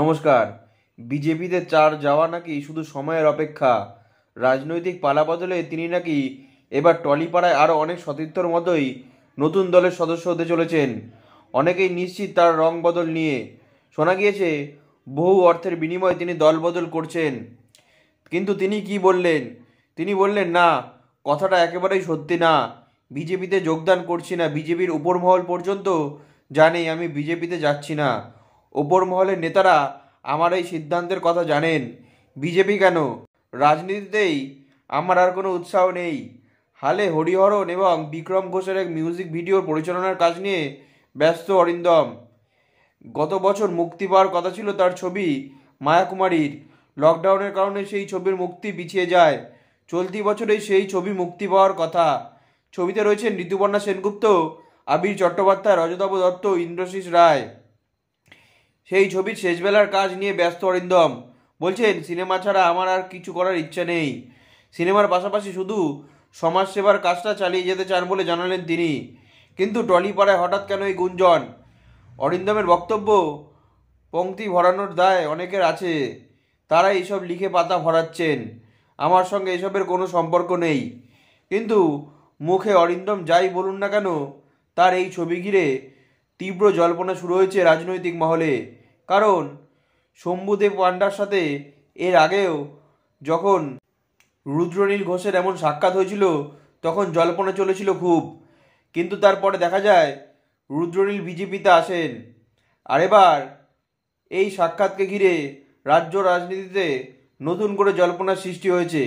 নমস্কার বিজেপিতে চার যাওয়া নাকি শুধু সময়ের অপেক্ষা রাজনৈতিক পালাবদলে তিনি নাকি এবার টলিপাড়ায় আরও অনেক সতীর্থর মতোই নতুন দলের সদস্য হতে চলেছেন অনেকেই নিশ্চিত তার রং বদল নিয়ে শোনা গিয়েছে বহু অর্থের বিনিময়ে তিনি দল বদল করছেন কিন্তু তিনি কি বললেন তিনি বললেন না কথাটা একেবারেই সত্যি না বিজেপিতে যোগদান করছি না বিজেপির উপর মহল পর্যন্ত জানি আমি বিজেপিতে যাচ্ছি না ওপর মহলের নেতারা আমার এই সিদ্ধান্তের কথা জানেন বিজেপি কেন রাজনীতিতেই আমার আর কোনো উৎসাহ নেই হালে হরিহরণ এবং বিক্রম ঘোষের এক মিউজিক ভিডিও পরিচালনার কাজ নিয়ে ব্যস্ত অরিন্দম গত বছর মুক্তি পাওয়ার কথা ছিল তার ছবি মায়াকুমারীর লকডাউনের কারণে সেই ছবির মুক্তি পিছিয়ে যায় চলতি বছরে সেই ছবি মুক্তি পাওয়ার কথা ছবিতে রয়েছেন ঋতুপর্ণা সেনগুপ্ত আবির চট্টোপাধ্যায় রজতাভ দত্ত ইন্দ্রশীষ রায় সেই ছবির শেষবেলার কাজ নিয়ে ব্যস্ত অরিন্দম বলছেন সিনেমা ছাড়া আমার আর কিছু করার ইচ্ছা নেই সিনেমার পাশাপাশি শুধু সমাজসেবার কাজটা চালিয়ে যেতে চান বলে জানালেন তিনি কিন্তু টলিপাড়ায় হঠাৎ কেন এই গুঞ্জন অরিন্দমের বক্তব্য পংক্তি ভরানোর দায় অনেকের আছে তারা এইসব লিখে পাতা ভরাচ্ছেন আমার সঙ্গে এসবের কোনো সম্পর্ক নেই কিন্তু মুখে অরিন্দম যাই বলুন না কেন তার এই ছবি ঘিরে তীব্র জল্পনা শুরু হয়েছে রাজনৈতিক মহলে কারণ শম্ভুদেব পাণ্ডার সাথে এর আগেও যখন রুদ্রনীল ঘোষের এমন সাক্ষাৎ হয়েছিল তখন জল্পনা চলেছিল খুব কিন্তু তারপরে দেখা যায় রুদ্রনীল বিজেপিতে আসেন আর এবার এই সাক্ষাৎকে ঘিরে রাজ্য রাজনীতিতে নতুন করে জল্পনার সৃষ্টি হয়েছে